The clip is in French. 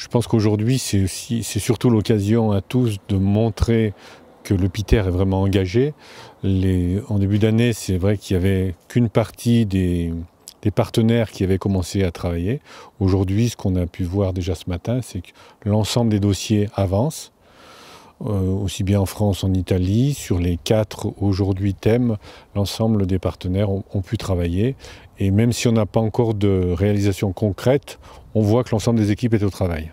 Je pense qu'aujourd'hui, c'est surtout l'occasion à tous de montrer que le PITER est vraiment engagé. en début d'année, c'est vrai qu'il n'y avait qu'une partie des, partenaires qui avaient commencé à travailler. Aujourd'hui, ce qu'on a pu voir déjà ce matin, c'est que l'ensemble des dossiers avancent. Euh, aussi bien en France, en Italie. Sur les quatre aujourd'hui thèmes, l'ensemble des partenaires ont, ont, pu travailler. Et même si on n'a pas encore de réalisation concrète, on voit que l'ensemble des équipes est au travail.